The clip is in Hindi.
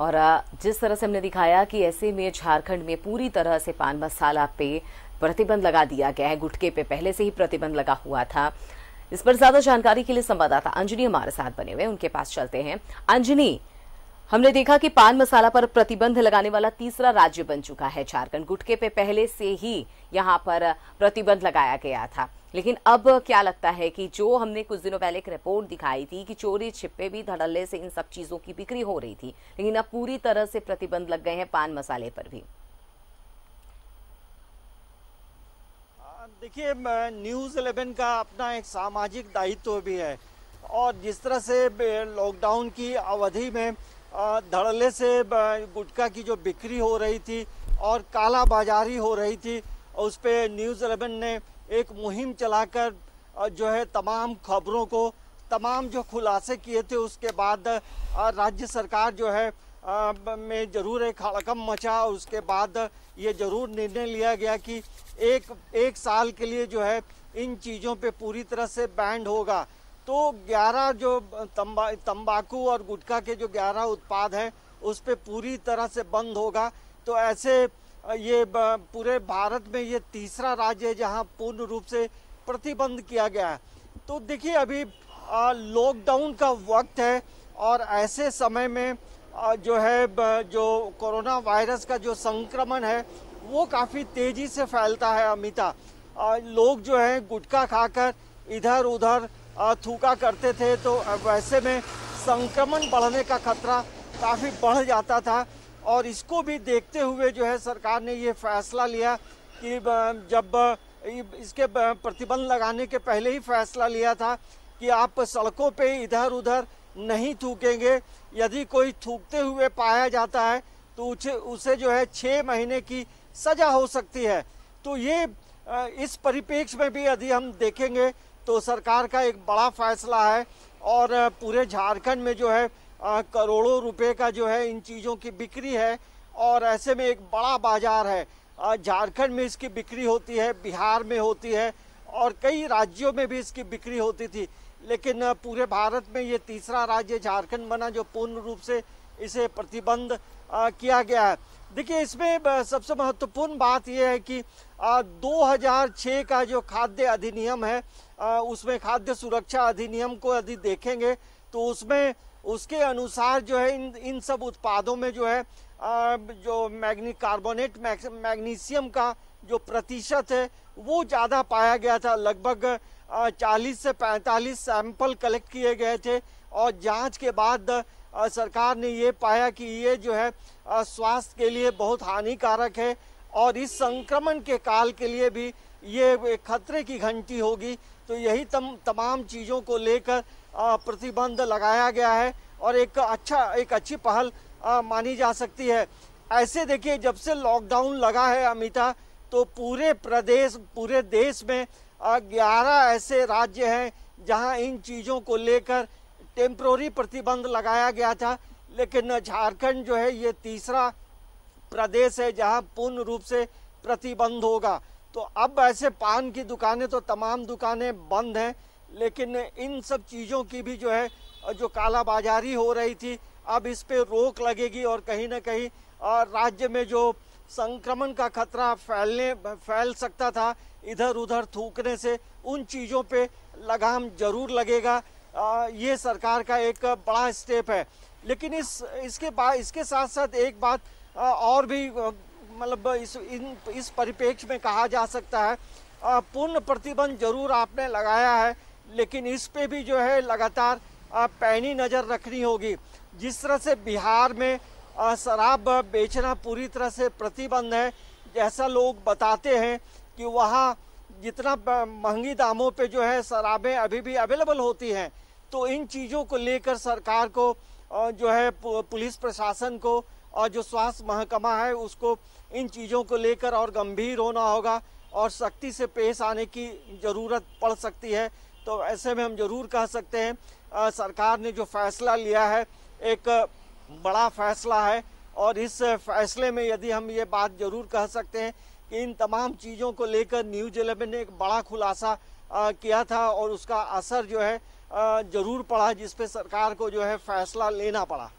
और जिस तरह से हमने दिखाया कि ऐसे में झारखंड में पूरी तरह से पान मसाला पे प्रतिबंध लगा दिया गया है गुटके पे पहले से ही प्रतिबंध लगा हुआ था इस पर ज्यादा जानकारी के लिए संवाददाता अंजनी हमारे साथ बने हुए उनके पास चलते हैं अंजनी हमने देखा कि पान मसाला पर प्रतिबंध लगाने वाला तीसरा राज्य बन चुका है झारखंड गुटके पे पहले से ही यहाँ पर प्रतिबंध लगाया गया था लेकिन अब क्या लगता है कि जो हमने कुछ दिनों पहले एक रिपोर्ट दिखाई थी कि चोरी छिपे भी धड़ल्ले से इन सब चीजों की बिक्री हो रही थी लेकिन अब पूरी तरह से प्रतिबंध लग गए हैं पान मसाले पर भी हाँ, देखिए न्यूज इलेवन का अपना एक सामाजिक दायित्व भी है और जिस तरह से लॉकडाउन की अवधि में धड़ल्ले से गुटखा की जो बिक्री हो रही थी और काला बाजारी हो रही थी उस पर न्यूज़ एलेवन ने एक मुहिम चलाकर जो है तमाम खबरों को तमाम जो खुलासे किए थे उसके बाद राज्य सरकार जो है में ज़रूर एक हड़कम मचा और उसके बाद ये ज़रूर निर्णय लिया गया कि एक एक साल के लिए जो है इन चीज़ों पे पूरी तरह से बैंड होगा तो 11 जो तंबा तंबाकू और गुटखा के जो 11 उत्पाद हैं उस पर पूरी तरह से बंद होगा तो ऐसे ये पूरे भारत में ये तीसरा राज्य है जहाँ पूर्ण रूप से प्रतिबंध किया गया है तो देखिए अभी लॉकडाउन का वक्त है और ऐसे समय में जो है जो कोरोना वायरस का जो संक्रमण है वो काफ़ी तेज़ी से फैलता है अमिता लोग जो है गुटखा खाकर इधर उधर थूका करते थे तो वैसे में संक्रमण बढ़ने का खतरा काफ़ी बढ़ जाता था और इसको भी देखते हुए जो है सरकार ने ये फैसला लिया कि जब इसके प्रतिबंध लगाने के पहले ही फैसला लिया था कि आप सड़कों पे इधर उधर नहीं थूकेंगे यदि कोई थूकते हुए पाया जाता है तो उसे उसे जो है छः महीने की सज़ा हो सकती है तो ये इस परिप्रेक्ष्य में भी यदि हम देखेंगे तो सरकार का एक बड़ा फैसला है और पूरे झारखंड में जो है करोड़ों रुपए का जो है इन चीज़ों की बिक्री है और ऐसे में एक बड़ा बाजार है झारखंड में इसकी बिक्री होती है बिहार में होती है और कई राज्यों में भी इसकी बिक्री होती थी लेकिन पूरे भारत में ये तीसरा राज्य झारखंड बना जो पूर्ण रूप से इसे प्रतिबंध किया गया है देखिए इसमें सबसे महत्वपूर्ण बात यह है कि 2006 का जो खाद्य अधिनियम है उसमें खाद्य सुरक्षा अधिनियम को यदि देखेंगे तो उसमें उसके अनुसार जो है इन इन सब उत्पादों में जो है जो मैग्नी कार्बोनेट मैग्नीशियम का जो प्रतिशत है वो ज़्यादा पाया गया था लगभग 40 से 45 सैंपल कलेक्ट किए गए थे और जांच के बाद सरकार ने ये पाया कि ये जो है स्वास्थ्य के लिए बहुत हानिकारक है और इस संक्रमण के काल के लिए भी ये खतरे की घंटी होगी तो यही तम तमाम चीज़ों को लेकर प्रतिबंध लगाया गया है और एक अच्छा एक अच्छी पहल मानी जा सकती है ऐसे देखिए जब से लॉकडाउन लगा है अमिता तो पूरे प्रदेश पूरे देश में ग्यारह ऐसे राज्य हैं जहां इन चीज़ों को लेकर टेम्प्रोरी प्रतिबंध लगाया गया था लेकिन झारखंड जो है ये तीसरा प्रदेश है जहां पूर्ण रूप से प्रतिबंध होगा तो अब ऐसे पान की दुकानें तो तमाम दुकानें बंद हैं लेकिन इन सब चीज़ों की भी जो है जो कालाबाजारी हो रही थी अब इस पर रोक लगेगी और कहीं ना कहीं राज्य में जो संक्रमण का खतरा फैलने फैल सकता था इधर उधर थूकने से उन चीज़ों पे लगाम जरूर लगेगा ये सरकार का एक बड़ा स्टेप है लेकिन इस इसके बाद इसके साथ साथ एक बात और भी मतलब इस इन इस परिप्रेक्ष्य में कहा जा सकता है पूर्ण प्रतिबंध जरूर आपने लगाया है लेकिन इस पे भी जो है लगातार पैनी नज़र रखनी होगी जिस तरह से बिहार में शराब बेचना पूरी तरह से प्रतिबंध है जैसा लोग बताते हैं कि वहाँ जितना महंगी दामों पे जो है शराबें अभी भी अवेलेबल होती हैं तो इन चीज़ों को लेकर सरकार को जो है पुलिस प्रशासन को और जो स्वास्थ्य महकमा है उसको इन चीज़ों को लेकर और गंभीर होना होगा और सख्ती से पेश आने की ज़रूरत पड़ सकती है तो ऐसे में हम जरूर कह सकते हैं आ, सरकार ने जो फैसला लिया है एक बड़ा फैसला है और इस फैसले में यदि हम ये बात जरूर कह सकते हैं इन तमाम चीज़ों को लेकर न्यूज इलेवन ने एक बड़ा खुलासा किया था और उसका असर जो है ज़रूर पड़ा जिसपे सरकार को जो है फैसला लेना पड़ा